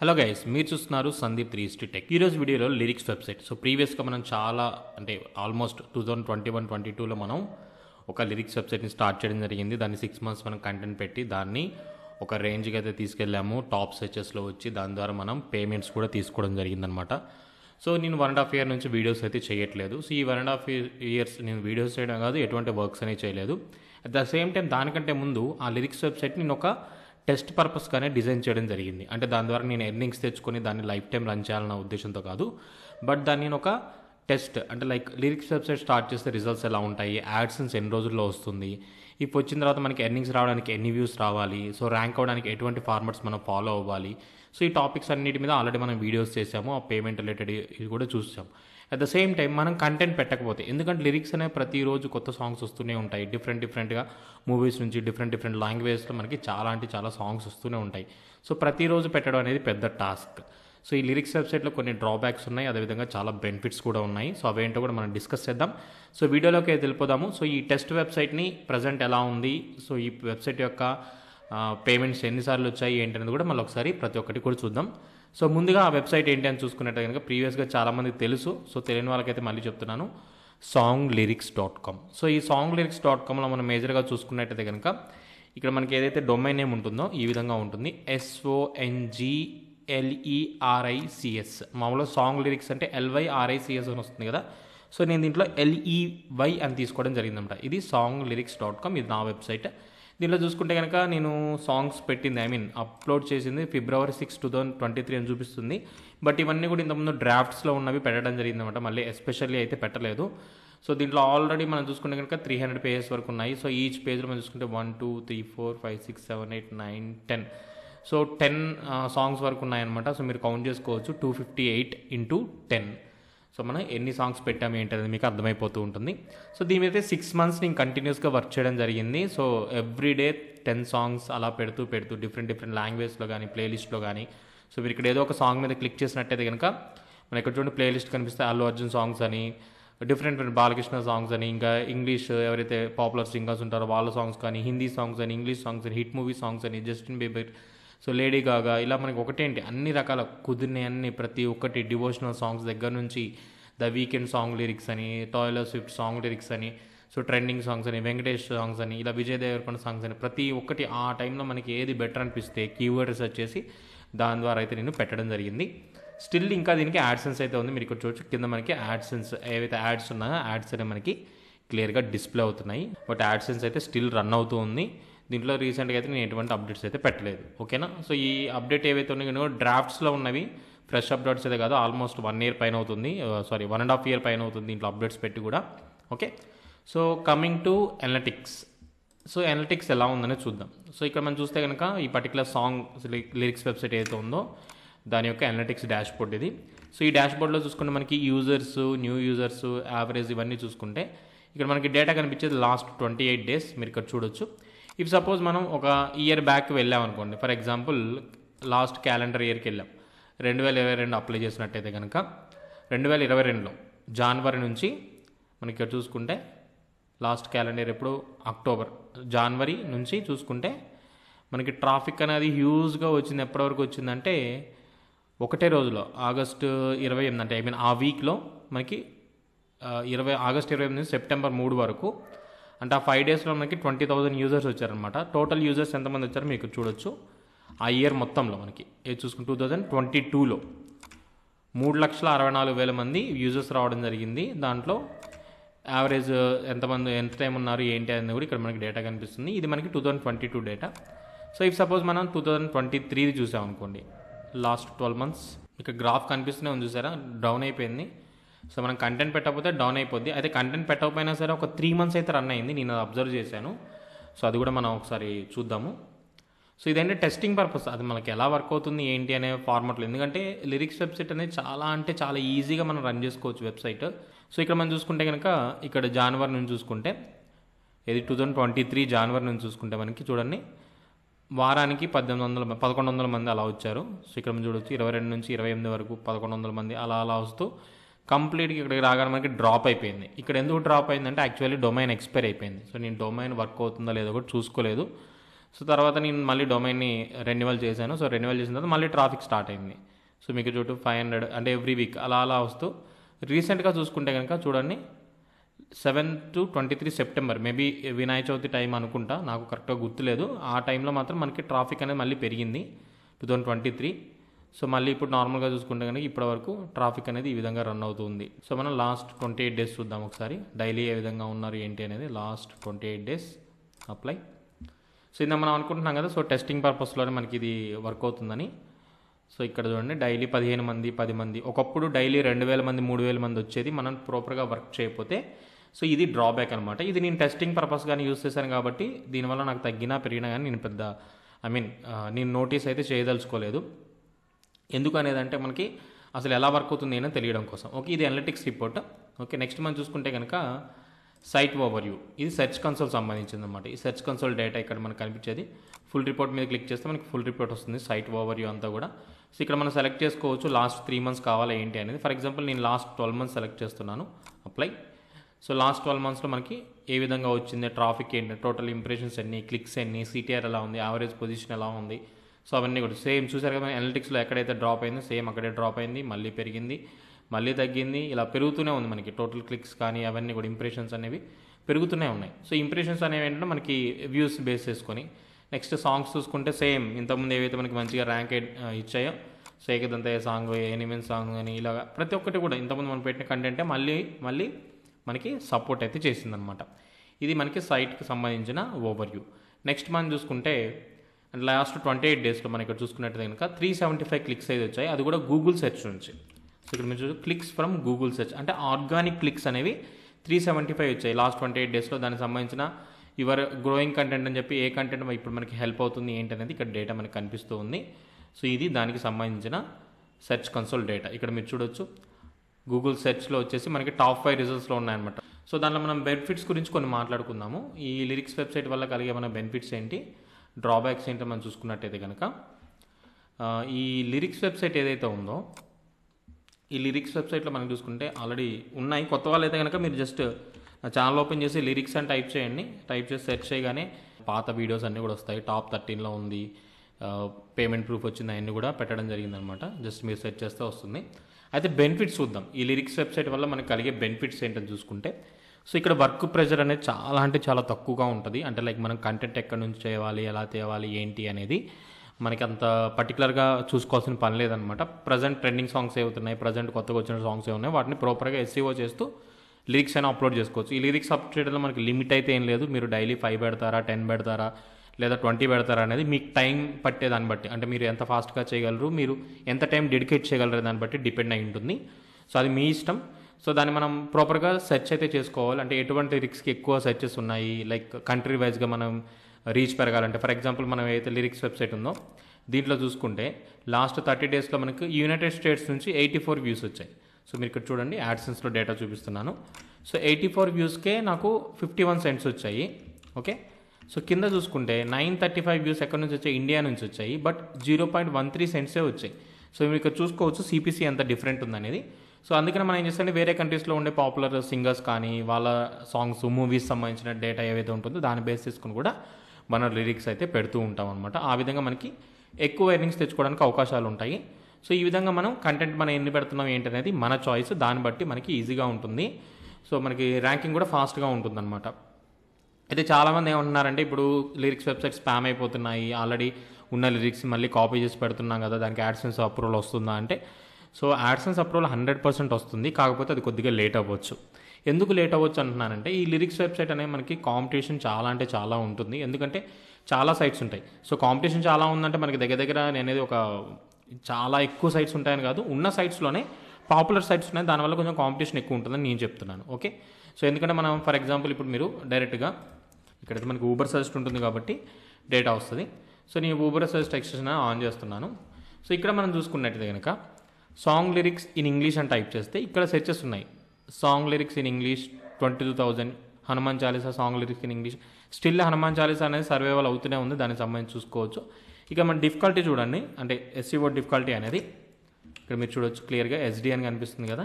hello guys మీరు చూస్తున్నారు Sandeep three స్టీ tech ఈరోజు వీడియోలో లిరిక్స్ వెబ్సైట్ సో ప్రీవియస్గా మనం చాలా అంటే almost two thousand twenty one twenty టూలో మనం ఒక లిరిక్స్ వెబ్సైట్ని స్టార్ట్ చేయడం జరిగింది దాన్ని సిక్స్ మంత్స్ మనం కంటెంట్ పెట్టి దాన్ని ఒక రేంజ్కి అయితే తీసుకెళ్ళాము టాప్ సెర్చెస్లో వచ్చి దాని ద్వారా మనం పేమెంట్స్ కూడా తీసుకోవడం జరిగిందనమాట సో నేను వన్ అండ్ హాఫ్ ఇయర్ నుంచి వీడియోస్ అయితే చేయట్లేదు సో ఈ వన్ అండ్ హాఫ్ ఇయర్స్ నేను వీడియోస్ చేయడం కాదు ఎటువంటి వర్క్స్ అనేవి చేయలేదు అట్ ద సేమ్ టైం దానికంటే ముందు ఆ లిరిక్స్ వెబ్సైట్ నేను ఒక టెస్ట్ పర్పస్గానే డిజైన్ చేయడం జరిగింది అంటే దాని ద్వారా నేను ఎర్నింగ్స్ తెచ్చుకొని దాన్ని లైఫ్ టైం రన్ చేయాలన్న ఉద్దేశంతో కాదు బట్ దాన్ని నేను ఒక టెస్ట్ అంటే లైక్ లిరిక్స్ వెబ్సైట్ స్టార్ట్ చేస్తే రిజల్ట్స్ ఎలా ఉంటాయి యాడ్సన్స్ ఎన్ని రోజుల్లో వస్తుంది ఇప్పుడు వచ్చిన తర్వాత మనకి ఎర్నింగ్స్ రావడానికి ఎన్ని వ్యూస్ రావాలి సో ర్యాంక్ అవ్వడానికి ఎటువంటి ఫార్మర్స్ మనం ఫాలో అవ్వాలి సో ఈ టాపిక్స్ అన్నిటి మీద ఆల్రెడీ మనం వీడియోస్ చేసాము ఆ పేమెంట్ రిలేటెడ్ ఇది కూడా చూసాం అట్ ద సేమ్ టైం మనం కంటెంట్ పెట్టకపోతే ఎందుకంటే లిరిక్స్ అనే ప్రతిరోజు కొత్త సాంగ్స్ వస్తూనే ఉంటాయి డిఫరెంట్ డిఫరెంట్గా మూవీస్ నుంచి డిఫరెంట్ డిఫరెంట్ లాంగ్వేజ్లో మనకి చాలా అంటే చాలా సాంగ్స్ వస్తూనే ఉంటాయి సో ప్రతిరోజు పెట్టడం అనేది పెద్ద టాస్క్ సో ఈ లిరిక్స్ వెబ్సైట్లో కొన్ని డ్రాబ్యాక్స్ ఉన్నాయి అదేవిధంగా చాలా బెనిఫిట్స్ కూడా ఉన్నాయి సో అవేంటో కూడా మనం డిస్కస్ చేద్దాం సో వీడియోలోకి వెళ్ళిపోదాము సో ఈ టెస్ట్ వెబ్సైట్ని ప్రజెంట్ ఎలా ఉంది సో ఈ వెబ్సైట్ యొక్క పేమెంట్స్ ఎన్నిసార్లు వచ్చాయి ఏంటనేది కూడా మళ్ళీ ఒకసారి ప్రతి ఒక్కటి కూడా చూద్దాం సో ముందుగా ఆ వెబ్సైట్ ఏంటి అని చూసుకున్నట్టు కనుక ప్రీవియస్గా చాలామంది తెలుసు సో తెలియని వాళ్ళకైతే మళ్ళీ చెప్తున్నాను song lyrics dot com so ఈ సాంగ్ లిరిక్స్ డాట్ కామ్లో మనం మేజర్గా చూసుకున్నట్టయితే కనుక ఇక్కడ మనకి ఏదైతే డొమైన్ నేమ్ ఉంటుందో ఈ విధంగా ఉంటుంది ఎస్ఓఎన్జిఎల్ఈఆర్ఐసిఎస్ ఎల్ఈఆర్ఐసిఎస్ e మామూలుగా సాంగ్ లిరిక్స్ అంటే ఎల్వైఆర్ఐసిఎస్ అని వస్తుంది కదా సో నేను దీంట్లో ఎల్ఈవై e అని తీసుకోవడం జరిగిందనమాట ఇది సాంగ్ లిరిక్స్ డాట్ కామ్ ఇది నా వెబ్సైట్ దీనిలో చూసుకుంటే కనుక నేను సాంగ్స్ పెట్టింది ఐ మీన్ అప్లోడ్ చేసింది February six two thousand twenty three అని చూపిస్తుంది బట్ ఇవన్నీ కూడా ఇంతకుముందు డ్రాఫ్ట్స్లో ఉన్నవి పెట్టడం అనమాట మళ్ళీ ఎస్పెషల్లీ అయితే పెట్టలేదు సో దీంట్లో ఆల్రెడీ మనం చూసుకుంటే కనుక త్రీ హండ్రెడ్ పేజెస్ వరకు ఉన్నాయి సో ఈచ్ పేజ్లో మనం చూసుకుంటే one two three four five six seven eight nine ten so ten songs వరకు ఉన్నాయన్నమాట సో మీరు కౌంట్ చేసుకోవచ్చు two fifty eight into ten so మనం ఎన్ని సాంగ్స్ పెట్టాము ఏంటనేది మీకు అర్థమైపోతూ ఉంటుంది సో దీని మీద సిక్స్ మంత్స్ నేను కంటిన్యూస్గా వర్క్ చేయడం జరిగింది so every day ten songs అలా పెడుతూ పెడుతూ డిఫరెంట్ డిఫరెంట్ లాంగ్వేజ్లో కానీ ప్లేలిస్ట్లో కానీ సో మీరు ఇక్కడ ఏదో ఒక సాంగ్ మీద క్లిక్ చేసినట్టయితే కనుక మనం ఎక్కడ చూడండి ప్లేలిస్ట్ కనిపిస్తే అల్లు అర్జున్ సాంగ్స్ అని డిఫరెంట్ డిఫరెంట్ బాలకృష్ణ సాంగ్స్ అని ఇంకా ఇంగ్లీష్ ఎవరైతే పాపులర్ సింగర్స్ ఉంటారో వాళ్ళ సాంగ్స్ కానీ హిందీ సాంగ్స్ అని ఇంగ్లీష్ సాంగ్స్ అని హిట్ మూవీ సాంగ్స్ అని Justin Bieber so Lady Gaga ఇలా మనకి ఒకటేంటి అన్ని రకాల అన్ని ప్రతి ఒక్కటి డివోషనల్ సాంగ్స్ దగ్గర నుంచి ద వీకెండ్ సాంగ్ లిరిక్స్ అని టాయిలర్ స్విఫ్ట్ సాంగ్ లిరిక్స్ అని సో ట్రెండింగ్ సాంగ్స్ అని వెంకటేష్ సాంగ్స్ అని ఇలా విజయ్ దేవరకొండ సాంగ్స్ అని ప్రతి ఒక్కటి ఆ టైంలో మనకి ఏది బెటర్ అనిపిస్తే కీవర్డ్ రీసెర్చ్ చేసి దాని ద్వారా అయితే నేను పెట్టడం జరిగింది స్టిల్ ఇంకా దీనికి యాడ్సెన్స్ అయితే ఉంది మీరు ఇక్కడ చూడచ్చు కింద మనకి యాడ్సెన్స్ ఏవైతే యాడ్స్ ఉన్నాయో యాడ్స్ అనేవి మనకి క్లియర్గా డిస్ప్లే అవుతున్నాయి బట్ యాడ్సెన్స్ అయితే స్టిల్ రన్ అవుతూ ఉంది దీంట్లో రీసెంట్గా అయితే నేను ఎటువంటి అప్డేట్స్ అయితే పెట్టలేదు ఓకేనా సో ఈ అప్డేట్ ఏవైతే ఉన్నాయో డ్రాఫ్ట్స్లో ఉన్నవి ఫ్రెష్ అప్డేట్స్ అయితే కాదు ఆల్మోస్ట్ వన్ ఇయర్ పైన అవుతుంది sorry one and half year పైన అవుతుంది దీంట్లో అప్డేట్స్ పెట్టి కూడా okay so coming to analytics so analytics ఎలా ఉందని చూద్దాం సో ఇక్కడ మనం చూస్తే కనుక ఈ పర్టికులర్ సాంగ్ లిరిక్స్ వెబ్సైట్ ఏదైతే ఉందో దాని యొక్క ఎనలిటిక్స్ డాష్ బోర్డ్ ఇది సో ఈ డాష్ బోర్డ్లో చూసుకుంటే మనకి యూజర్స్ న్యూ యూజర్స్ యావరేజ్ ఇవన్నీ చూసుకుంటే ఇక్కడ మనకి డేటా కనిపించేది లాస్ట్ ట్వంటీ ఎయిట్ డేస్ మీరు ఇక్కడ చూడొచ్చు ఇఫ్ సపోజ్ మనం ఒక ఇయర్ బ్యాక్ వెళ్ళాం అనుకోండి ఫర్ ఎగ్జాంపుల్ లాస్ట్ క్యాలెండర్ ఇయర్కి వెళ్ళాం రెండు వేల ఇరవై రెండు అప్లై చేసినట్టయితే కనుక రెండు వేల ఇరవై రెండులో జనవరి నుంచి మనకి ఇక్కడ చూసుకుంటే లాస్ట్ క్యాలెండర్ ఎప్పుడు అక్టోబర్ జనవరి నుంచి చూసుకుంటే మనకి ట్రాఫిక్ అనేది హ్యూజ్గా వచ్చింది ఎప్పటివరకు వచ్చిందంటే ఒకటే రోజులో ఆగస్టు ఇరవై ఎనిమిది అంటే ఐ మీన్ ఆ వీక్లో మనకి ఇరవై ఆగస్ట్ ఇరవై ఎనిమిది సెప్టెంబర్ మూడు వరకు అంటే ఆ ఫైవ్ డేస్లో మనకి ట్వంటీ థౌజండ్ యూజర్స్ వచ్చారనమాట టోటల్ యూజర్స్ ఎంతమంది వచ్చారో మీకు చూడొచ్చు ఆ ఇయర్ మొత్తంలో మనకి ఏది చూసుకుంటే టూ థౌజండ్ ట్వంటీ టూలో మూడు లక్షల అరవై నాలుగు వేల మంది యూజర్స్ రావడం జరిగింది దాంట్లో యావరేజ్ ఎంతమంది ఎంత టైం ఉన్నారు ఏంటి అనేది కూడా ఇక్కడ మనకి డేటా కనిపిస్తుంది ఇది మనకి two thousand twenty two data so if suppose మనం టూ థౌజండ్ ట్వంటీ త్రీది చూసామనుకోండి లాస్ట్ ట్వెల్వ్ మంత్స్ ఇక్కడ గ్రాఫ్ కనిపిస్తూనే ఉంది చూసారా డౌన్ అయిపోయింది సో మనం కంటెంట్ పెట్టకపోతే డౌన్ అయిపోద్ది అయితే కంటెంట్ పెట్టకపోయినా సరే ఒక త్రీ మంత్స్ అయితే రన్ అయింది నేను అది అబ్జర్వ్ చేశాను సో అది కూడా మనం ఒకసారి చూద్దాము సో ఇదంటే టెస్టింగ్ పర్పస్ అది మనకి ఎలా వర్క్ అవుతుంది ఏంటి అనే ఫార్మాట్లో ఎందుకంటే లిరిక్స్ వెబ్సైట్ అనేది చాలా అంటే చాలా ఈజీగా మనం రన్ చేసుకోవచ్చు వెబ్సైట్ సో ఇక్కడ మనం చూసుకుంటే కనుక ఇక్కడ జాన్వరి నుంచి చూసుకుంటే ఇది two thousand twenty three January నుంచి చూసుకుంటే మనకి చూడండి వారానికి పద్దెనిమిది వందల పదకొండు వందల మంది అలా వచ్చారు సో ఇక్కడ మనం చూడొచ్చు ఇరవై రెండు నుంచి ఇరవై ఎనిమిది వరకు పదకొండు వందల మంది అలా అలా వస్తూ కంప్లీట్గా ఇక్కడికి రాగానే మనకి డ్రాప్ అయిపోయింది ఇక్కడ ఎందుకు డ్రాప్ అయిందంటే యాక్చువల్లీ డొమైన్ ఎక్స్పైర్ అయిపోయింది సో నేను డొమైన్ వర్క్ అవుతుందా లేదో కూడా చూసుకోలేదు సో తర్వాత నేను మళ్ళీ డొమైన్ని రెన్యువల్ చేశాను సో రెన్యువల్ చేసిన తర్వాత మళ్ళీ ట్రాఫిక్ స్టార్ట్ అయింది సో మీకు చోటు ఫైవ్ హండ్రెడ్ అంటే ఎవ్రీ వీక్ అలా అలా వస్తూ రీసెంట్గా చూసుకుంటే కనుక చూడండి seven to twenty three September maybe Vinayaka Chavithi time అనుకుంటా నాకు కరెక్ట్గా గుర్తులేదు ఆ టైంలో మాత్రం మనకి ట్రాఫిక్ అనేది మళ్ళీ పెరిగింది two thousand twenty three so మళ్ళీ ఇప్పుడు నార్మల్గా చూసుకుంటే కనుక ఇప్పటి వరకు ట్రాఫిక్ అనేది ఈ విధంగా రన్ అవుతుంది సో మనం లాస్ట్ ట్వంటీ ఎయిట్ డేస్ చూద్దాం ఒకసారి డైలీ ఏ విధంగా ఉన్నారు ఏంటి అనేది last twenty eight days apply so ఇది మనం అనుకుంటున్నాం కదా సో టెస్టింగ్ పర్పస్లోనే మనకి ఇది వర్క్ అవుతుందని సో ఇక్కడ చూడండి డైలీ పదిహేను మంది పది మంది ఒకప్పుడు డైలీ రెండు వేల మంది మూడు వేల మంది వచ్చేది మనం ప్రాపర్గా వర్క్ చేయకపోతే సో ఇది డ్రాబ్యాక్ అనమాట ఇది నేను టెస్టింగ్ పర్పస్ కానీ యూస్ చేశాను కాబట్టి దీనివల్ల నాకు తగ్గినా పెరిగినా కానీ నేను పెద్ద ఐ మీన్ నేను నోటీస్ అయితే చేయదలుచుకోలేదు ఎందుకు అనేదంటే మనకి అసలు ఎలా వర్క్ అవుతుంది అని తెలియడం కోసం ఓకే ఇది అనలిటిక్స్ రిపోర్ట్ ఓకే నెక్స్ట్ మనం చూసుకుంటే కనుక సైట్ యూ ఇది సెర్చ్ కన్సోల్ సంబంధించింది అనమాట ఈ సెర్చ్ కన్సోల్ డేటా ఇక్కడ మనకు కనిపించేది ఫుల్ రిపోర్ట్ మీద క్లిక్ చేస్తే మనకి ఫుల్ రిపోర్ట్ వస్తుంది సైట్ ఓవర్ యూ అంతా కూడా సో ఇక్కడ మనం సెలెక్ట్ చేసుకోవచ్చు లాస్ట్ త్రీ మంత్స్ కావాలా ఏంటి అనేది ఫర్ ఎగ్జాంపుల్ నేను లాస్ట్ ట్వెల్వ్ మంత్స్ సెలెక్ట్ చేస్తున్నాను అప్లై సో లాస్ట్ ట్వెల్వ్ మంత్స్లో మనకి ఏ విధంగా వచ్చింది ట్రాఫిక్ ఏంటి టోటల్ ఇంప్రెషన్స్ ఎన్ని క్లిక్స్ ఎన్ని సిటీఆర్ ఎలా ఉంది యావరేజ్ పొజిషన్ ఎలా ఉంది సో అవన్నీ కూడా సేమ్ చూసారు కదా ఎనలిటిక్స్లో ఎక్కడైతే డ్రాప్ అయిందో సేమ్ అక్కడే డ్రాప్ అయింది మళ్ళీ పెరిగింది మళ్ళీ తగ్గింది ఇలా పెరుగుతూనే ఉంది మనకి టోటల్ క్లిక్స్ కానీ అవన్నీ కూడా ఇంప్రెషన్స్ అనేవి పెరుగుతూనే ఉన్నాయి సో ఇంప్రెషన్స్ అనేవి ఏంటంటే మనకి వ్యూస్ బేస్ చేసుకొని నెక్స్ట్ సాంగ్స్ చూసుకుంటే సేమ్ ఇంతకుముందు ఏవైతే మనకి మంచిగా ర్యాంక్ ఇచ్చాయో సో ఏకదంతయ్య సాంగ్ ఎనిమిన్ సాంగ్ అని ఇలా ప్రతి ఒక్కటి కూడా ఇంతకుముందు మనం పెట్టిన కంటెంటే మళ్ళీ మళ్ళీ మనకి సపోర్ట్ అయితే చేసిందనమాట ఇది మనకి సైట్కి సంబంధించిన ఓవర్ వ్యూ నెక్స్ట్ మనం చూసుకుంటే లాస్ట్ ట్వంటీ ఎయిట్ డేస్లో మనం ఇక్కడ చూసుకున్నట్టు కనుక త్రీ సెవెంటీ ఫైవ్ క్లిక్స్ అయితే వచ్చాయి అది కూడా గూగుల్ సెర్చ్ నుంచి సో ఇక్కడ మీరు చూసి క్లిక్స్ ఫ్రమ్ గూగుల్ సెర్చ్ అంటే ఆర్గానిక్ క్లిక్స్ అనేవి త్రీ సెవెంటీ ఫైవ్ వచ్చాయి లాస్ట్ ట్వంటీ ఎయిట్ డేస్లో దానికి సంబంధించిన యువర్ గ్రోయింగ్ కంటెంట్ అని చెప్పి ఏ కంటెంట్ ఇప్పుడు మనకి హెల్ప్ అవుతుంది ఏంటనేది ఇక్కడ డేటా మనకి కనిపిస్తూ ఉంది సో ఇది దానికి సంబంధించిన సెర్చ్ కన్సోల్ డేటా ఇక్కడ మీరు చూడొచ్చు గూగుల్ సెర్చ్లో వచ్చేసి మనకి టాప్ ఫైవ్ రిజల్ట్స్లో ఉన్నాయన్నమాట సో దానిలో మనం బెనిఫిట్స్ గురించి కొన్ని మాట్లాడుకుందాము ఈ లిరిక్స్ వెబ్సైట్ వల్ల కలిగే మన బెనిఫిట్స్ ఏంటి డ్రాబ్యాక్స్ ఏంటో మనం చూసుకున్నట్టయితే కనుక ఈ లిరిక్స్ వెబ్సైట్ ఏదైతే ఉందో ఈ లిరిక్స్ వెబ్సైట్లో మనం చూసుకుంటే ఆల్రెడీ ఉన్నాయి కొత్త వాళ్ళు అయితే కనుక మీరు జస్ట్ ఛానల్ ఓపెన్ చేసి లిరిక్స్ అని టైప్ చేయండి టైప్ చేసి సెర్చ్ చేయగానే పాత వీడియోస్ అన్నీ కూడా వస్తాయి టాప్ థర్టీన్లో ఉంది పేమెంట్ ప్రూఫ్ వచ్చింది అవన్నీ కూడా పెట్టడం జరిగిందనమాట జస్ట్ మీరు సెర్చ్ చేస్తే వస్తుంది అయితే బెనిఫిట్స్ చూద్దాం ఈ లిరిక్స్ వెబ్సైట్ వల్ల మనకు కలిగే బెనిఫిట్స్ ఏంటని చూసుకుంటే సో ఇక్కడ వర్క్ ప్రెషర్ అనేది చాలా అంటే చాలా తక్కువగా ఉంటుంది అంటే లైక్ మనం కంటెంట్ ఎక్కడి నుంచి చేయాలి ఎలా తేవాలి ఏంటి అనేది మనకి అంత పర్టికులర్గా చూసుకోవాల్సిన పని లేదనమాట ప్రజెంట్ ట్రెండింగ్ సాంగ్స్ అవుతున్నాయి ప్రజెంట్ కొత్తగా వచ్చిన సాంగ్స్ ఏ ఉన్నాయి వాటిని ప్రాపర్గా ఎస్సీఓ e చేస్తూ లిరిక్స్ అయినా అప్లోడ్ చేసుకోవచ్చు ఈ లిరిక్స్ అప్లోడ్ చేయడంలో మనకి లిమిట్ అయితే ఏం లేదు మీరు డైలీ ఫైవ్ పెడతారా టెన్ పెడతారా లేదా ట్వంటీ పెడతారా అనేది మీకు టైం పట్టే దాన్ని బట్టి అంటే మీరు ఎంత ఫాస్ట్గా చేయగలరు మీరు ఎంత టైం డెడికేట్ చేయగలరు దాన్ని బట్టి డిపెండ్ అయి ఉంటుంది సో అది మీ ఇష్టం సో దాన్ని మనం ప్రాపర్గా సెర్చ్ అయితే చేసుకోవాలి అంటే ఎటువంటి రిక్స్కి ఎక్కువ సెర్చెస్ ఉన్నాయి లైక్ కంట్రీ వైజ్గా మనం రీచ్ పెరగాలంటే ఫర్ ఎగ్జాంపుల్ మనం ఏదైతే లిరిక్స్ వెబ్సైట్ ఉందో దీంట్లో చూసుకుంటే లాస్ట్ థర్టీ డేస్లో మనకు యునైటెడ్ స్టేట్స్ నుంచి ఎయిటీ ఫోర్ వ్యూస్ వచ్చాయి సో మీరు ఇక్కడ చూడండి యాడ్సెన్స్లో డేటా చూపిస్తున్నాను సో ఎయిటీ ఫోర్ వ్యూస్కే నాకు ఫిఫ్టీ వన్ సెంట్స్ వచ్చాయి ఓకే సో కింద చూసుకుంటే నైన్ థర్టీ ఫైవ్ వ్యూస్ ఎక్కడి నుంచి వచ్చాయి ఇండియా నుంచి వచ్చాయి but zero point one three సెంట్సే వచ్చాయి సో మీరు ఇక్కడ చూసుకోవచ్చు సిపిసి ఎంత డిఫరెంట్ ఉందనేది సో అందుకని మనం ఏం చేస్తామంటే వేరే కంట్రీస్లో ఉండే పాపులర్ సింగర్స్ కానీ వాళ్ళ సాంగ్స్ మూవీస్ సంబంధించిన డేటా ఏవైతే ఉంటుందో దాన్ని బేస్ చేసుకుని కూడా మన లిరిక్స్ అయితే పెడుతూ ఉంటాం అనమాట ఆ విధంగా మనకి ఎక్కువ ఎర్నింగ్స్ తెచ్చుకోవడానికి అవకాశాలు ఉంటాయి సో ఈ విధంగా మనం కంటెంట్ మనం ఎన్ని పెడుతున్నాం ఏంటనేది మన చాయిస్ దాన్ని బట్టి మనకి ఈజీగా ఉంటుంది సో మనకి ర్యాంకింగ్ కూడా ఫాస్ట్గా అనమాట అయితే చాలామంది ఏమంటున్నారంటే ఇప్పుడు లిరిక్స్ వెబ్సైట్ స్పామ్ అయిపోతున్నాయి ఆల్రెడీ ఉన్న లిరిక్స్ మళ్ళీ కాపీ చేసి పెడుతున్నాం కదా దానికి యాడ్సెన్స్ అప్రూవల్ వస్తుందా అంటే so AdSense approval hundred percent వస్తుంది కాకపోతే అది కొద్దిగా లేట్ అవ్వచ్చు ఎందుకు లేట్ అవ్వచ్చు అంటున్నానంటే ఈ లిరిక్స్ వెబ్సైట్ అనేది మనకి కాంపిటీషన్ చాలా అంటే చాలా ఉంటుంది ఎందుకంటే చాలా సైట్స్ ఉంటాయి సో కాంపిటీషన్ చాలా ఉందంటే మనకి దగ్గర దగ్గర నేనేది ఒక చాలా ఎక్కువ సైట్స్ ఉంటాయని కాదు ఉన్న సైట్స్లోనే పాపులర్ సైట్స్ ఉన్నాయి దానివల్ల కొంచెం కాంపిటీషన్ ఎక్కువ ఉంటుందని నేను చెప్తున్నాను ఓకే సో ఎందుకంటే మనం ఫర్ ఎగ్జాంపుల్ ఇప్పుడు మీరు డైరెక్ట్గా ఇక్కడైతే మనకి ఊబర్ సజెస్ట్ ఉంటుంది కాబట్టి డేటా వస్తుంది సో నేను ఊబర్ సజెస్ట్ ఎక్స్టెన్షన్ ఆన్ చేస్తున్నాను సో ఇక్కడ మనం చూసుకున్నట్టు కనుక సాంగ్ లిరిక్స్ ఇన్ ఇంగ్లీష్ అని టైప్ చేస్తే ఇక్కడ సెర్చెస్ ఉన్నాయి song lyrics in English twenty two thousand Hanuman Chalisa song lyrics in English still Hanuman Chalisa అనేది సర్వైవల్ అవుతూనే ఉంది దానికి సంబంధించి చూసుకోవచ్చు ఇక మన డిఫికల్టీ చూడండి అంటే ఎస్సీ ఓ డిఫికల్టీ అనేది ఇక్కడ మీరు చూడొచ్చు క్లియర్గా ఎస్డి అని కనిపిస్తుంది కదా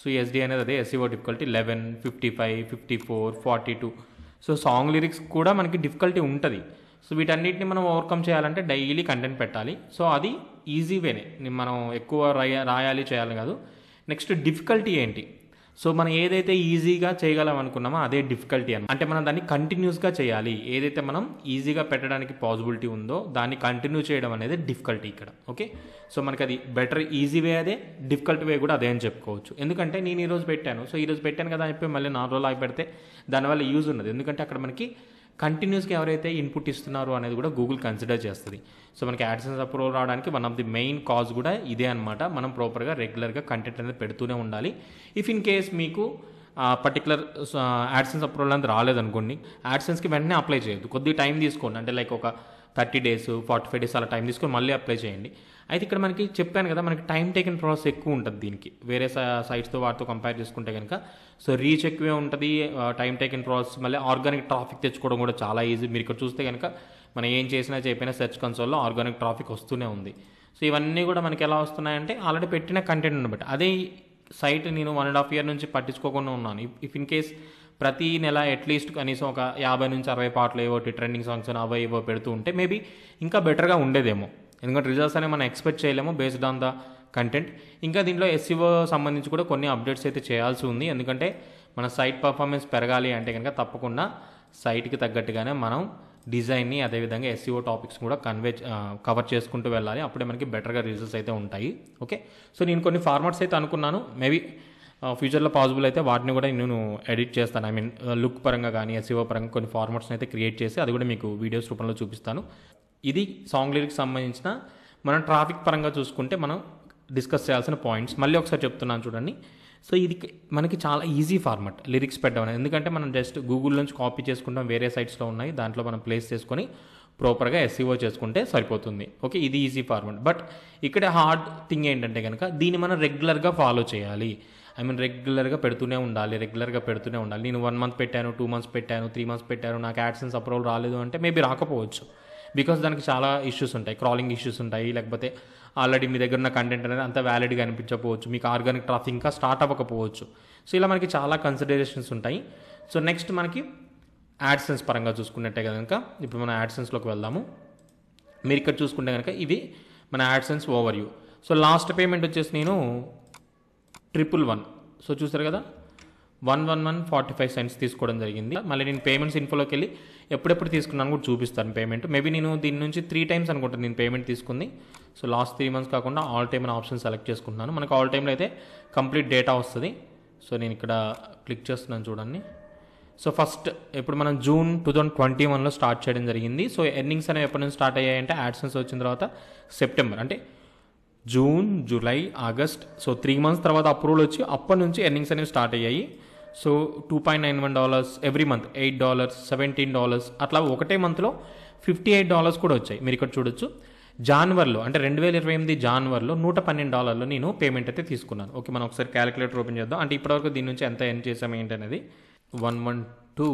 సో ఎస్డి అనేది అదే SEO difficulty eleven fifty five fifty four forty two so song lyrics కూడా మనకి డిఫికల్టీ ఉంటుంది సో వీటన్నిటిని మనం ఓవర్కమ్ చేయాలంటే డైలీ కంటెంట్ పెట్టాలి సో అది ఈజీ వేనే మనం ఎక్కువ రాయాలి చేయాలి కాదు నెక్స్ట్ డిఫికల్టీ ఏంటి సో మనం ఏదైతే ఈజీగా చేయగలం అనుకున్నామో అదే డిఫికల్టీ అని అంటే మనం దాన్ని కంటిన్యూస్గా చేయాలి ఏదైతే మనం ఈజీగా పెట్టడానికి పాసిబిలిటీ ఉందో దాన్ని కంటిన్యూ చేయడం అనేది డిఫికల్టీ ఇక్కడ ఓకే సో మనకి అది బెటర్ ఈజీ వే అదే డిఫికల్ట్ వే కూడా అదే అని చెప్పుకోవచ్చు ఎందుకంటే నేను ఈరోజు పెట్టాను సో ఈరోజు పెట్టాను కదా అని చెప్పి మళ్ళీ నాలుగు రోజులు ఆగి పెడితే దానివల్ల యూజ్ ఉన్నది ఎందుకంటే అక్కడ మనకి కంటిన్యూస్గా ఎవరైతే ఇన్పుట్ ఇస్తున్నారు అనేది కూడా గూగుల్ కన్సిడర్ చేస్తుంది సో మనకి యాడ్సెన్స్ అప్రూవల్ రావడానికి one of the main cause కూడా ఇదే అనమాట మనం ప్రాపర్గా రెగ్యులర్గా కంటెంట్ అనేది పెడుతూనే ఉండాలి ఇఫ్ ఇన్ కేస్ మీకు పర్టికులర్ యాడ్సెన్స్ అప్రూవల్ అనేది రాలేదనుకోండి యాడ్సెన్స్కి వెంటనే అప్లై చేయొద్దు కొద్ది టైం తీసుకోండి అంటే లైక్ ఒక thirty days forty five days అలా టైం తీసుకొని మళ్ళీ అప్లై చేయండి అయితే ఇక్కడ మనకి చెప్పాను కదా మనకి టైం టేకింగ్ ప్రాసెస్ ఎక్కువ ఉంటుంది దీనికి వేరే సైట్స్తో వాటితో కంపేర్ చేసుకుంటే కనుక సో రీచ్ ఎక్కువే ఉంటుంది టైం టేకింగ్ ప్రాసెస్ మళ్ళీ ఆర్గానిక్ ట్రాఫిక్ తెచ్చుకోవడం కూడా చాలా ఈజీ మీరు ఇక్కడ చూస్తే కనుక మనం ఏం చేసినా చెప్పినా సెర్చ్ కన్సోల్లో ఆర్గానిక్ ట్రాఫిక్ వస్తూనే ఉంది సో ఇవన్నీ కూడా మనకి ఎలా వస్తున్నాయంటే ఆల్రెడీ పెట్టిన కంటెంట్ బట్టి అదే సైట్ నేను వన్ అండ్ హాఫ్ ఇయర్ నుంచి పట్టించుకోకుండా ఉన్నాను ఇఫ్ ఇన్ కేస్ ప్రతి నెల అట్లీస్ట్ కనీసం ఒక యాభై నుంచి అరవై పాటలు ఏవోటి ట్రెండింగ్ సాంగ్స్ అవో ఏవో పెడుతూ ఉంటే మేబీ ఇంకా బెటర్గా ఉండేదేమో ఎందుకంటే రిజల్ట్స్ అనేవి మనం ఎక్స్పెక్ట్ చేయలేము బేస్డ్ ఆన్ ద కంటెంట్ ఇంకా దీంట్లో ఎస్సీఓ e సంబంధించి కూడా కొన్ని అప్డేట్స్ అయితే చేయాల్సి ఉంది ఎందుకంటే మన సైట్ పర్ఫార్మెన్స్ పెరగాలి అంటే కనుక తప్పకుండా సైట్కి తగ్గట్టుగానే మనం డిజైన్ని అదేవిధంగా ఎస్సీఓ టాపిక్స్ e కూడా కన్వే కవర్ చేసుకుంటూ వెళ్ళాలి అప్పుడే మనకి బెటర్గా రిజల్ట్స్ అయితే ఉంటాయి ఓకే సో నేను కొన్ని ఫార్మాట్స్ అయితే అనుకున్నాను మేబీ ఫ్యూచర్లో పాసిబుల్ అయితే వాటిని కూడా నేను ఎడిట్ చేస్తాను ఐ మీన్ లుక్ పరంగా కానీ ఎస్సీఓ e పరంగా కొన్ని ఫార్మాట్స్ని అయితే క్రియేట్ చేసి అది కూడా మీకు వీడియోస్ రూపంలో చూపిస్తాను ఇది సాంగ్ లిరిక్స్ సంబంధించిన మనం ట్రాఫిక్ పరంగా చూసుకుంటే మనం డిస్కస్ చేయాల్సిన పాయింట్స్ మళ్ళీ ఒకసారి చెప్తున్నాను చూడండి సో ఇది మనకి చాలా ఈజీ ఫార్మట్ లిరిక్స్ పెట్టడం ఎందుకంటే మనం జస్ట్ గూగుల్ నుంచి కాపీ చేసుకుంటాం వేరే సైట్స్లో ఉన్నాయి దాంట్లో మనం ప్లేస్ చేసుకొని ప్రాపర్గా ఎస్సీఓ e చేసుకుంటే సరిపోతుంది ఓకే ఇది ఈజీ ఫార్మట్ బట్ ఇక్కడ హార్డ్ థింగ్ ఏంటంటే కనుక దీన్ని మనం రెగ్యులర్గా ఫాలో చేయాలి ఐ మీన్ రెగ్యులర్గా పెడుతూనే ఉండాలి రెగ్యులర్గా పెడుతూనే ఉండాలి నేను వన్ మంత్ పెట్టాను టూ మంత్స్ పెట్టాను త్రీ మంత్స్ పెట్టాను నాకు యాడ్సెన్స్ అప్రూవల్ రాలేదు అంటే మేబీ రాకపోవచ్చు బికాస్ దానికి చాలా ఇష్యూస్ ఉంటాయి క్రాలింగ్ ఇష్యూస్ ఉంటాయి లేకపోతే ఆల్రెడీ మీ దగ్గర ఉన్న కంటెంట్ అనేది అంత వ్యాలిడ్గా అనిపించకపోవచ్చు మీకు ఆర్గానిక్ ట్రాఫిక్ ఇంకా స్టార్ట్ అవ్వకపోవచ్చు సో ఇలా మనకి చాలా కన్సిడరేషన్స్ ఉంటాయి సో నెక్స్ట్ మనకి యాడ్సెన్స్ పరంగా చూసుకున్నట్టే కనుక ఇప్పుడు మనం యాడ్సెన్స్లోకి వెళ్దాము మీరు ఇక్కడ చూసుకుంటే కనుక ఇది మన AdSense overview so last payment వచ్చేసి నేను ట్రిపుల్ వన్ సో చూసారు కదా one one one forty five cents తీసుకోవడం జరిగింది మళ్ళీ నేను పేమెంట్స్ ఇన్ఫోలోకి వెళ్ళి ఎప్పుడెప్పుడు తీసుకున్నాను కూడా చూపిస్తాను పేమెంట్ మేబీ నేను దీని నుంచి త్రీ టైమ్స్ అనుకుంటాను నేను పేమెంట్ తీసుకుంది సో లాస్ట్ త్రీ మంత్స్ కాకుండా ఆల్ టైమ్ ఆప్షన్ సెలెక్ట్ చేసుకుంటున్నాను మనకు ఆల్ టైంలో అయితే కంప్లీట్ డేటా వస్తుంది సో నేను ఇక్కడ క్లిక్ చేస్తున్నాను చూడండి సో ఫస్ట్ ఇప్పుడు మనం జూన్ టూ థౌజండ్ ట్వంటీ వన్లో స్టార్ట్ చేయడం జరిగింది సో ఎర్నింగ్స్ అనేవి ఎప్పటి నుంచి స్టార్ట్ అయ్యాయంటే యాడ్సన్స్ వచ్చిన తర్వాత సెప్టెంబర్ అంటే June July August so three months తర్వాత అప్రూవల్ వచ్చి అప్పటి నుంచి ఎర్నింగ్స్ అనేవి స్టార్ట్ అయ్యాయి so two point nine one dollars every month eight dollars seventeen dollars అట్లా ఒకటే మంత్లో ఫిఫ్టీ ఎయిట్ డాలర్స్ కూడా వచ్చాయి మీరు ఇక్కడ చూడొచ్చు జాన్వర్లో అంటే రెండు వేల ఇరవై ఎనిమిది జాన్వరిలో నూట పన్నెండు డాలర్లు నేను పేమెంట్ అయితే తీసుకున్నాను ఓకే మనం ఒకసారి క్యాలిక్యులేటర్ ఓపెన్ చేద్దాం అంటే ఇప్పటివరకు దీని నుంచి ఎంత ఎర్న్ చేసాం అనేది one one two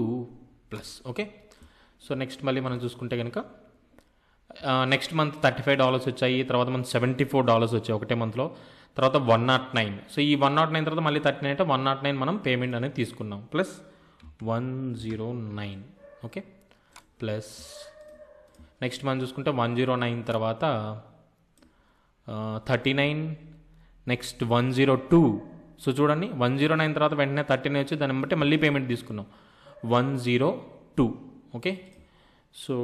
plus okay so next మళ్ళీ మనం చూసుకుంటే కనుక next month thirty five dollars వచ్చాయి తర్వాత మంత్ సెవెంటీ ఫోర్ డాలర్స్ వచ్చాయి ఒకటే మంత్లో తర్వాత వన్ నాట్ నైన్ సో ఈ వన్ నాట్ నైన్ తర్వాత మళ్ళీ థర్టీ నైన్ అంటే వన్ నాట్ నైన్ మనం పేమెంట్ అనేది తీసుకున్నాం plus one zero nine okay plus next మనం చూసుకుంటే వన్ జీరో నైన్ తర్వాత thirty nine next one zero two so చూడండి వన్ జీరో నైన్ తర్వాత వెంటనే థర్టీ నైన్ వచ్చి దాన్ని బట్టి మళ్ళీ పేమెంట్ తీసుకున్నాం one zero two okay so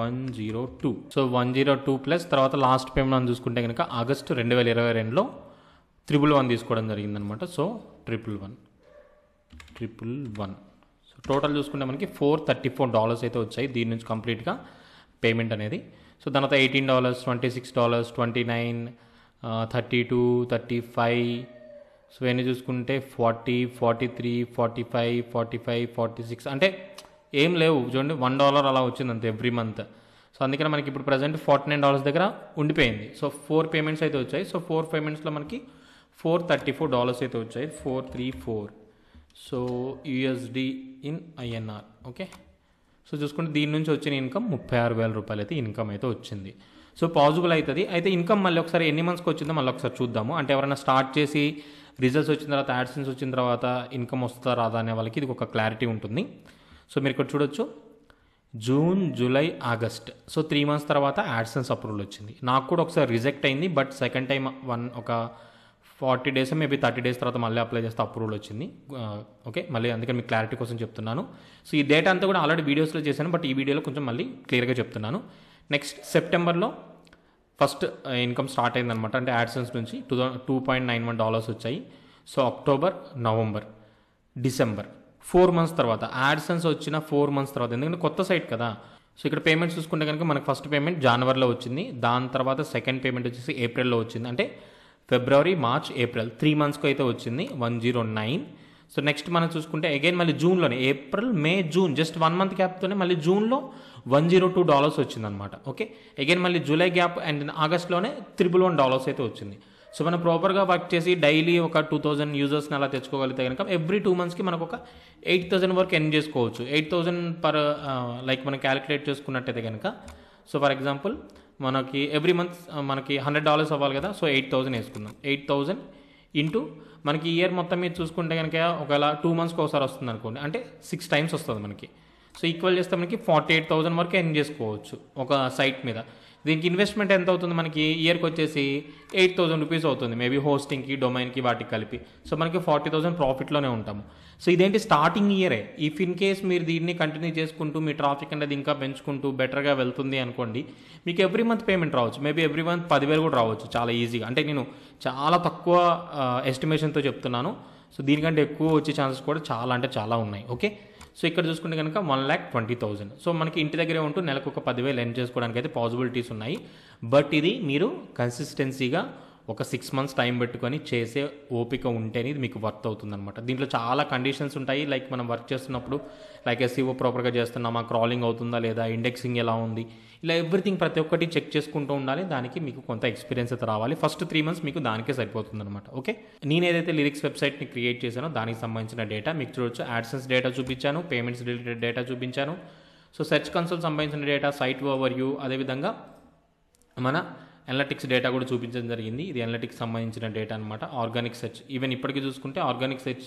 one zero two so one zero two plus తర్వాత లాస్ట్ పేమెంట్ అని చూసుకుంటే కనుక ఆగస్టు రెండు వేల ఇరవై రెండులో త్రిపుల్ వన్ తీసుకోవడం జరిగిందనమాట so triple one triple one so total చూసుకుంటే మనకి ఫోర్ థర్టీ ఫోర్ డాలర్స్ అయితే వచ్చాయి దీని నుంచి కంప్లీట్గా పేమెంట్ అనేది సో తర్వాత eighteen dollars twenty six dollars twenty nine thirty two thirty five so ఇవన్నీ చూసుకుంటే forty forty three forty five forty five forty six అంటే ఏం లేవు చూడండి వన్ డాలర్ అలా వచ్చింది అంతే ఎవ్రీ మంత్ సో అందుకని మనకి ఇప్పుడు ప్రజెంట్ ఫార్టీ నైన్ డాలర్స్ దగ్గర ఉండిపోయింది సో ఫోర్ పేమెంట్స్ అయితే వచ్చాయి సో ఫోర్ పేమెంట్స్లో మనకి ఫోర్ థర్టీ ఫోర్ డాలర్స్ అయితే వచ్చాయి four three four so USD in INR okay so చూసుకుంటే దీని నుంచి వచ్చిన ఇన్కమ్ ముప్పై ఆరు వేల రూపాయలు అయితే ఇన్కమ్ అయితే వచ్చింది సో పాజిబుల్ అవుతుంది అయితే ఇన్కమ్ మళ్ళీ ఒకసారి ఎన్ని మంత్స్కి వచ్చిందో మళ్ళీ ఒకసారి చూద్దాము అంటే ఎవరైనా స్టార్ట్ చేసి రిజల్ట్స్ వచ్చిన తర్వాత యాడ్సెన్స్ వచ్చిన తర్వాత ఇన్కమ్ వస్తుందా రాదా అనే వాళ్ళకి ఇది ఒక క్లారిటీ ఉంటుంది సో మీరు ఇక్కడ చూడొచ్చు June July August so three months తర్వాత యాడ్సెన్స్ అప్రూవల్ వచ్చింది నాకు కూడా ఒకసారి రిజెక్ట్ అయింది బట్ సెకండ్ టైం వన్ ఒక forty days maybe thirty days తర్వాత మళ్ళీ అప్లై చేస్తే అప్రూవల్ వచ్చింది ఓకే మళ్ళీ అందుకని మీకు క్లారిటీ కోసం చెప్తున్నాను సో ఈ డేటా అంతా కూడా ఆల్రెడీ వీడియోస్లో చేశాను బట్ ఈ వీడియోలో కొంచెం మళ్ళీ క్లియర్గా చెప్తున్నాను నెక్స్ట్ సెప్టెంబర్లో ఫస్ట్ ఇన్కమ్ స్టార్ట్ అయిందనమాట అంటే యాడ్సెన్స్ నుంచి two two point nine one dollars వచ్చాయి so October November December four months తర్వాత యాడ్సెన్స్ వచ్చిన ఫోర్ మంత్స్ తర్వాత ఎందుకంటే కొత్త సైట్ కదా సో ఇక్కడ పేమెంట్ చూసుకుంటే కనుక మనకు ఫస్ట్ పేమెంట్ జనవరిలో వచ్చింది దాని తర్వాత సెకండ్ పేమెంట్ వచ్చేసి ఏప్రిల్లో వచ్చింది అంటే ఫిబ్రవరి మార్చ్ ఏప్రిల్ త్రీ మంత్స్కి అయితే వచ్చింది one zero nine so next మనం చూసుకుంటే అగైన్ మళ్ళీ జూన్లోనే April May June just one month గ్యాప్తోనే మళ్ళీ జూన్లో వన్ జీరో టూ డాలర్స్ వచ్చిందనమాట ఓకే అగైన్ మళ్ళీ జూలై గ్యాప్ అండ్ ఆగస్ట్లోనే త్రిబుల్ వన్ డాలర్స్ అయితే వచ్చింది సో మనం ప్రాపర్గా వర్క్ చేసి డైలీ ఒక టూ థౌజండ్ యూజర్స్ని అలా తెచ్చుకోగలిగితే కనుక ఎవ్రీ టూ మంత్స్కి మనకు ఒక ఎయిట్ థౌజండ్ వరకు ఎన్ చేసుకోవచ్చు ఎయిట్ థౌజండ్ పర్ లైక్ మనం క్యాలిక్యులేట్ చేసుకున్నట్టయితే కనుక సో ఫర్ ఎగ్జాంపుల్ మనకి ఎవ్రీ మంత్ మనకి హండ్రెడ్ డాలర్స్ అవ్వాలి కదా సో ఎయిట్ థౌజండ్ వేసుకుందాం ఎయిట్ థౌజండ్ ఇంటూ మనకి ఇయర్ మొత్తం మీద చూసుకుంటే కనుక ఒకవేళ టూ మంత్స్కి ఒకసారి వస్తుంది అనుకోండి అంటే సిక్స్ టైమ్స్ వస్తుంది మనకి సో ఈక్వల్ చేస్తే మనకి ఫార్టీ ఎయిట్ థౌసండ్ వరకు ఎర్న్ చేసుకోవచ్చు ఒక సైట్ మీద దీనికి ఇన్వెస్ట్మెంట్ ఎంత అవుతుంది మనకి ఇయర్కి వచ్చేసి ఎయిట్ థౌసండ్ రూపీస్ అవుతుంది మేబీ హోస్టింగ్కి డొమైన్కి వాటికి కలిపి సో మనకి ఫార్టీ థౌసండ్ ప్రాఫిట్లోనే ఉంటాము సో ఇదేంటి స్టార్టింగ్ ఇయరే ఇఫ్ ఇన్ కేస్ మీరు దీన్ని కంటిన్యూ చేసుకుంటూ మీ ట్రాఫిక్ అనేది ఇంకా పెంచుకుంటూ బెటర్గా వెళ్తుంది అనుకోండి మీకు ఎవ్రీ మంత్ పేమెంట్ రావచ్చు మేబీ ఎవ్రీ మంత్ పదివేలు కూడా రావచ్చు చాలా ఈజీగా అంటే నేను చాలా తక్కువ ఎస్టిమేషన్తో చెప్తున్నాను సో దీనికంటే ఎక్కువ వచ్చే ఛాన్సెస్ కూడా చాలా అంటే చాలా ఉన్నాయి ఓకే సో ఇక్కడ చూసుకుంటే కనుక one lakh twenty thousand so మనకి ఇంటి దగ్గరే ఉంటూ నెలకు ఒక పదివేలు ఎన్ చేసుకోవడానికి అయితే పాసిబిలిటీస్ ఉన్నాయి బట్ ఇది మీరు కన్సిస్టెన్సీగా ఒక సిక్స్ మంత్స్ టైం పెట్టుకొని చేసే ఓపిక ఉంటేనే అనేది మీకు వర్త్ అనమాట దీంట్లో చాలా కండిషన్స్ ఉంటాయి లైక్ మనం వర్క్ చేస్తున్నప్పుడు లైక్ ఎస్ఈఓ ప్రాపర్గా చేస్తున్నామా క్రాలింగ్ అవుతుందా లేదా ఇండెక్సింగ్ ఎలా ఉంది ఇలా ఎవ్రీథింగ్ ప్రతి ఒక్కటి చెక్ చేసుకుంటూ ఉండాలి దానికి మీకు కొంత ఎక్స్పీరియన్స్ అయితే రావాలి ఫస్ట్ త్రీ మంత్స్ మీకు దానికే అనమాట ఓకే నేను ఏదైతే లిరిక్స్ వెబ్సైట్ని క్రియేట్ చేశానో దానికి సంబంధించిన డేటా మీకు చూడొచ్చు యాడ్సెన్స్ డేటా చూపించాను పేమెంట్స్ రిలేటెడ్ డేటా చూపించాను సో సెర్చ్ కన్సల్ సంబంధించిన డేటా సైట్ ఓవర్ యూ అదేవిధంగా మన అనలటిక్స్ డేటా కూడా చూపించడం జరిగింది ఇది అనలటిక్స్ సంబంధించిన డేటా అనమాట ఆర్గానిక్ సెర్చ్ ఈవెన్ ఇప్పటికీ చూసుకుంటే ఆర్గానిక్ సెర్చ్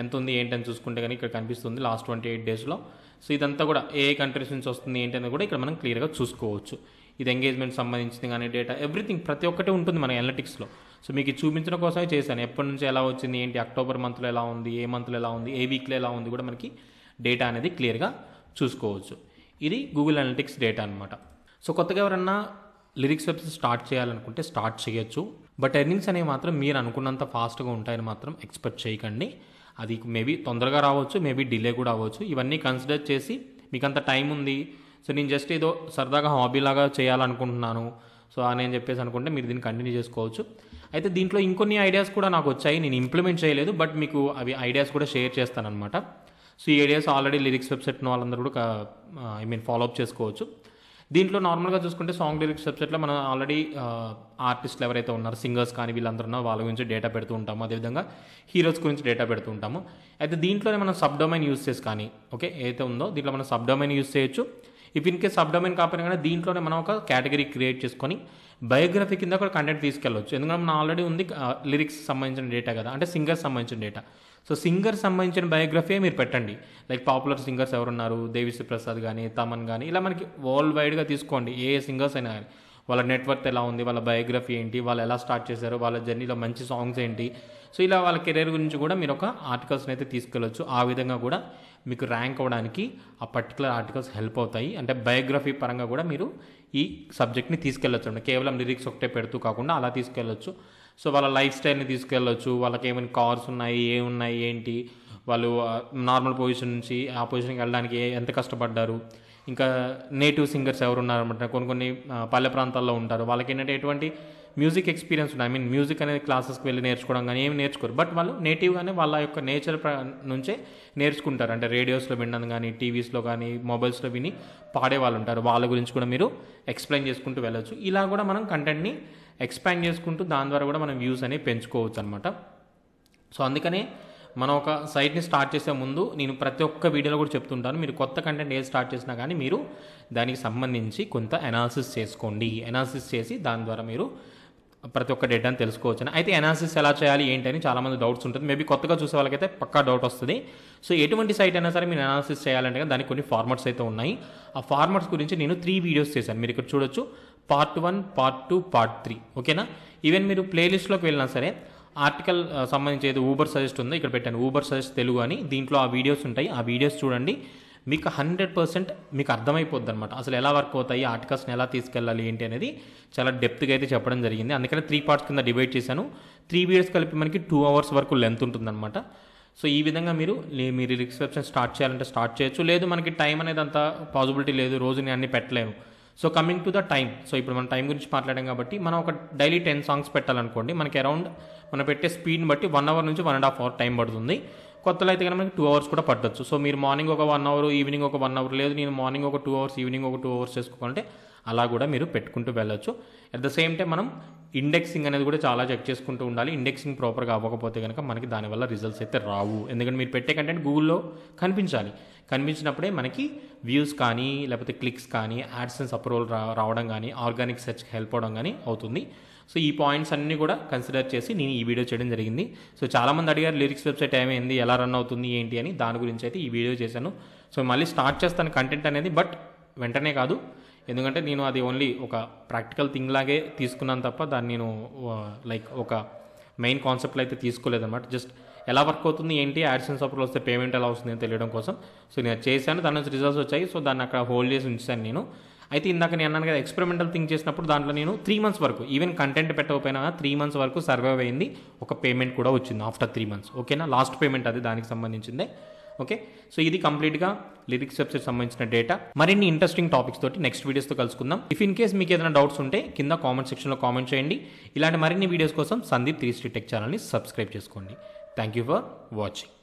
ఎంత ఉంది ఏంటని చూసుకుంటే కానీ ఇక్కడ కనిపిస్తుంది లాస్ట్ ట్వంటీ ఎయిట్ డేస్లో సో ఇదంతా కూడా ఏ కంట్రీస్ నుంచి వస్తుంది అని కూడా ఇక్కడ మనం క్లియర్గా చూసుకోవచ్చు ఇది ఎంగేజ్మెంట్ సంబంధించింది కానీ డేటా ఎవ్రీథింగ్ ప్రతి ఒక్కటి ఉంటుంది మన ఎనలటిక్స్లో సో మీకు చూపించడం కోసమే చేశాను ఎప్పటి నుంచి ఎలా వచ్చింది ఏంటి అక్టోబర్ మంత్లో ఎలా ఉంది ఏ మంత్లో ఎలా ఉంది ఏ వీక్లో ఎలా ఉంది కూడా మనకి డేటా అనేది క్లియర్గా చూసుకోవచ్చు ఇది గూగుల్ అనలిటిక్స్ డేటా అనమాట సో కొత్తగా ఎవరన్నా లిరిక్స్ వెబ్సైట్ స్టార్ట్ చేయాలనుకుంటే స్టార్ట్ చేయొచ్చు బట్ ఎర్నింగ్స్ అనేవి మాత్రం మీరు అనుకున్నంత ఫాస్ట్గా ఉంటాయని మాత్రం ఎక్స్పెక్ట్ చేయకండి అది మేబీ తొందరగా రావచ్చు మేబీ డిలే కూడా అవ్వచ్చు ఇవన్నీ కన్సిడర్ చేసి మీకు అంత టైం ఉంది సో నేను జస్ట్ ఏదో సరదాగా హాబీలాగా చేయాలనుకుంటున్నాను సో అని అని చెప్పేసి అనుకుంటే మీరు దీన్ని కంటిన్యూ చేసుకోవచ్చు అయితే దీంట్లో ఇంకొన్ని ఐడియాస్ కూడా నాకు వచ్చాయి నేను ఇంప్లిమెంట్ చేయలేదు బట్ మీకు అవి ఐడియాస్ కూడా షేర్ అనమాట సో ఈ ఐడియాస్ ఆల్రెడీ లిరిక్స్ వెబ్సైట్ వాళ్ళందరూ కూడా ఐ మీన్ ఫాలోఅప్ చేసుకోవచ్చు దీంట్లో నార్మల్గా చూసుకుంటే సాంగ్ లిరిక్స్ వెబ్సైట్లో మనం ఆల్రెడీ ఆర్టిస్టులు ఎవరైతే ఉన్నారో సింగర్స్ కానీ వీళ్ళందరూ ఉన్నారో వాళ్ళ గురించి డేటా పెడుతూ ఉంటాము అదేవిధంగా హీరోస్ గురించి డేటా పెడుతూ ఉంటాము అయితే దీంట్లోనే మనం సబ్ డొమైన్ యూస్ చేసి కానీ ఓకే ఏదైతే ఉందో దీంట్లో మనం సబ్ డొమైన్ యూస్ చేయొచ్చు ఇఫ్ ఇన్కే సబ్ డొమైన్ కాకపోయినా కానీ దీంట్లోనే మనం ఒక కేటగిరీ క్రియేట్ చేసుకొని బయోగ్రఫీ కింద కూడా కంటెంట్ తీసుకెళ్ళవచ్చు ఎందుకంటే మనం ఆల్రెడీ ఉంది లిరిక్స్ సంబంధించిన డేటా కదా అంటే సింగర్స్ సంబంధించిన డేటా సో సింగర్ సంబంధించిన బయోగ్రఫీ మీరు పెట్టండి లైక్ పాపులర్ సింగర్స్ ఎవరున్నారు దేవిశ్రీ ప్రసాద్ కానీ తమన్ కానీ ఇలా మనకి వరల్డ్ వైడ్గా తీసుకోండి ఏ సింగర్స్ అయినా కానీ వాళ్ళ నెట్వర్క్ ఎలా ఉంది వాళ్ళ బయోగ్రఫీ ఏంటి వాళ్ళు ఎలా స్టార్ట్ చేశారు వాళ్ళ జర్నీలో మంచి సాంగ్స్ ఏంటి సో ఇలా వాళ్ళ కెరీర్ గురించి కూడా మీరు ఒక ఆర్టికల్స్ని అయితే తీసుకెళ్ళొచ్చు ఆ విధంగా కూడా మీకు ర్యాంక్ అవ్వడానికి ఆ పర్టికులర్ ఆర్టికల్స్ హెల్ప్ అవుతాయి అంటే బయోగ్రఫీ పరంగా కూడా మీరు ఈ సబ్జెక్ట్ని తీసుకెళ్ళొచ్చు కేవలం లిరిక్స్ ఒకటే పెడుతూ కాకుండా అలా తీసుకెళ్ళొచ్చు సో వాళ్ళ లైఫ్ స్టైల్ని తీసుకెళ్ళొచ్చు వాళ్ళకి ఏమైనా కార్స్ ఉన్నాయి ఏమున్నాయి ఏంటి వాళ్ళు నార్మల్ పొజిషన్ నుంచి ఆ పొజిషన్కి వెళ్ళడానికి ఎంత కష్టపడ్డారు ఇంకా నేటివ్ సింగర్స్ ఎవరు ఉన్నారనమాట కొన్ని కొన్ని పల్లె ప్రాంతాల్లో ఉంటారు వాళ్ళకి ఏంటంటే ఎటువంటి మ్యూజిక్ ఎక్స్పీరియన్స్ ఉన్నాయి ఐ మీన్ మ్యూజిక్ అనేది క్లాసెస్కి వెళ్ళి నేర్చుకోవడం కానీ ఏమి నేర్చుకోరు బట్ వాళ్ళు నేటివ్గానే వాళ్ళ యొక్క నేచర్ నుంచే నేర్చుకుంటారు అంటే రేడియోస్లో వినడం కానీ టీవీస్లో కానీ మొబైల్స్లో విని పాడే వాళ్ళు ఉంటారు వాళ్ళ గురించి కూడా మీరు ఎక్స్ప్లెయిన్ చేసుకుంటూ వెళ్ళొచ్చు ఇలా కూడా మనం కంటెంట్ని ఎక్స్పాండ్ చేసుకుంటూ దాని ద్వారా కూడా మనం వ్యూస్ అనేవి పెంచుకోవచ్చు అనమాట సో అందుకనే మనం ఒక సైట్ని స్టార్ట్ చేసే ముందు నేను ప్రతి ఒక్క వీడియోలో కూడా చెప్తుంటాను మీరు కొత్త కంటెంట్ ఏది స్టార్ట్ చేసినా కానీ మీరు దానికి సంబంధించి కొంత అనాలిసిస్ చేసుకోండి అనాలిసిస్ చేసి దాని ద్వారా మీరు ప్రతి ఒక్క డేట్ అని తెలుసుకోవచ్చు అయితే అనాలిసిస్ ఎలా చేయాలి ఏంటని చాలామంది డౌట్స్ ఉంటుంది మేబీ కొత్తగా చూసే వాళ్ళకైతే పక్కా డౌట్ వస్తుంది సో ఎటువంటి సైట్ అయినా సరే మీరు అనాలిసిస్ చేయాలంటే దానికి కొన్ని ఫార్మాట్స్ అయితే ఉన్నాయి ఆ ఫార్మాట్స్ గురించి నేను త్రీ వీడియోస్ చేశాను మీరు ఇక్కడ చూడొచ్చు part one part two part three ఓకేనా ఈవెన్ మీరు ప్లేలిస్ట్లోకి వెళ్ళినా సరే ఆర్టికల్ సంబంధించి ఏదో ఊబర్ సజెస్ట్ ఉందో ఇక్కడ పెట్టాను ఊబర్ సజెస్ట్ తెలుగు అని దీంట్లో ఆ వీడియోస్ ఉంటాయి ఆ వీడియోస్ చూడండి మీకు హండ్రెడ్ పర్సెంట్ మీకు అర్థమైపోద్ది అనమాట అసలు ఎలా వర్క్ అవుతాయి ఆర్టికల్స్ని ఎలా తీసుకెళ్ళాలి ఏంటి అనేది చాలా డెప్త్గా అయితే చెప్పడం జరిగింది అందుకనే త్రీ పార్ట్స్ కింద డివైడ్ చేశాను త్రీ వీడియోస్ కలిపి మనకి టూ అవర్స్ వరకు లెంత్ ఉంటుందన్నమాట సో ఈ విధంగా మీరు మీరు రిసెప్షన్ స్టార్ట్ చేయాలంటే స్టార్ట్ చేయొచ్చు లేదు మనకి టైం అనేది అంత పాసిబిలిటీ లేదు రోజుని అన్ని పెట్టలేము so coming to the time so ఇప్పుడు మనం టైం గురించి మాట్లాడాం కాబట్టి మనం ఒక డైలీ టెన్ సాంగ్స్ పెట్టాలనుకోండి మనకి అరౌండ్ మనం పెట్టే స్పీడ్ని బట్టి వన్ అవర్ నుంచి one and half hour time పడుతుంది కొత్తలో అయితే కనుక మనకి టూ అవర్స్ కూడా పట్టచ్చు సో మీరు మార్నింగ్ ఒక వన్ అవర్ ఈవినింగ్ ఒక వన్ అవర్ లేదు నేను మార్నింగ్ ఒక టూ అవర్స్ ఈవినింగ్ ఒక టూ అవర్స్ చేసుకోవాలంటే అలా కూడా మీరు పెట్టుకుంటూ వెళ్ళొచ్చు అట్ ద సేమ్ టైం మనం ఇండెక్సింగ్ అనేది కూడా చాలా చెక్ చేసుకుంటూ ఉండాలి ఇండెక్సింగ్ ప్రాపర్గా అవ్వకపోతే కనుక మనకి దానివల్ల రిజల్ట్స్ అయితే రావు ఎందుకంటే మీరు పెట్టే కంటెంట్ గూగుల్లో కనిపించాలి కనిపించినప్పుడే మనకి వ్యూస్ కానీ లేకపోతే క్లిక్స్ కానీ యాడ్సెన్స్ అప్రూవల్ రా రావడం కానీ ఆర్గానిక్ సెర్చ్ హెల్ప్ అవడం కానీ అవుతుంది సో ఈ పాయింట్స్ అన్నీ కూడా కన్సిడర్ చేసి నేను ఈ వీడియో చేయడం జరిగింది సో చాలామంది అడిగారు లిరిక్స్ వెబ్సైట్ ఏమైంది ఎలా రన్ అవుతుంది ఏంటి అని దాని గురించి అయితే ఈ వీడియో చేశాను సో మళ్ళీ స్టార్ట్ చేస్తాను కంటెంట్ అనేది బట్ వెంటనే కాదు ఎందుకంటే నేను అది ఓన్లీ ఒక ప్రాక్టికల్ థింగ్ లాగే తీసుకున్నాను తప్ప దాన్ని నేను లైక్ ఒక మెయిన్ కాన్సెప్ట్లో అయితే తీసుకోలేదన్నమాట జస్ట్ ఎలా వర్క్ అవుతుంది ఏంటి యాడ్సెన్స్ అప్పుడు వస్తే పేమెంట్ ఎలా వస్తుంది అని తెలియడం కోసం సో నేను చేశాను దాని నుంచి రిజల్ట్స్ వచ్చాయి సో దాన్ని అక్కడ హోల్డ్ చేసి ఉంచాను నేను అయితే ఇందాక నేను అన్నాను కదా ఎక్స్పెరిమెంటల్ థింక్ చేసినప్పుడు దాంట్లో నేను త్రీ మంత్స్ వరకు ఈవెన్ కంటెంట్ పెట్టకపోయినా త్రీ మంత్స్ వరకు సర్వైవ్ అయింది ఒక పేమెంట్ కూడా వచ్చింది ఆఫ్టర్ త్రీ మంత్స్ ఓకేనా లాస్ట్ పేమెంట్ అది దానికి సంబంధించిందే ఓకే సో ఇది కంప్లీట్గా లిరిక్స్ వెబ్సైట్ సంబంధించిన డేటా మరిన్ని ఇంట్రెస్టింగ్ టాపిక్స్ తోటి నెక్స్ట్ వీడియోస్తో కలుసుకుందాం ఇఫ్ ఇన్ కేస్ మీకు ఏదైనా డౌట్స్ ఉంటే కింద కామెంట్ సెక్షన్లో కామెంట్ చేయండి ఇలాంటి మరిన్ని వీడియోస్ కోసం సందీప్ త్రీ స్ట్రీ టెక్ ఛానల్ని సబ్స్క్రైబ్ చేసుకోండి థ్యాంక్ యూ ఫర్ వాచింగ్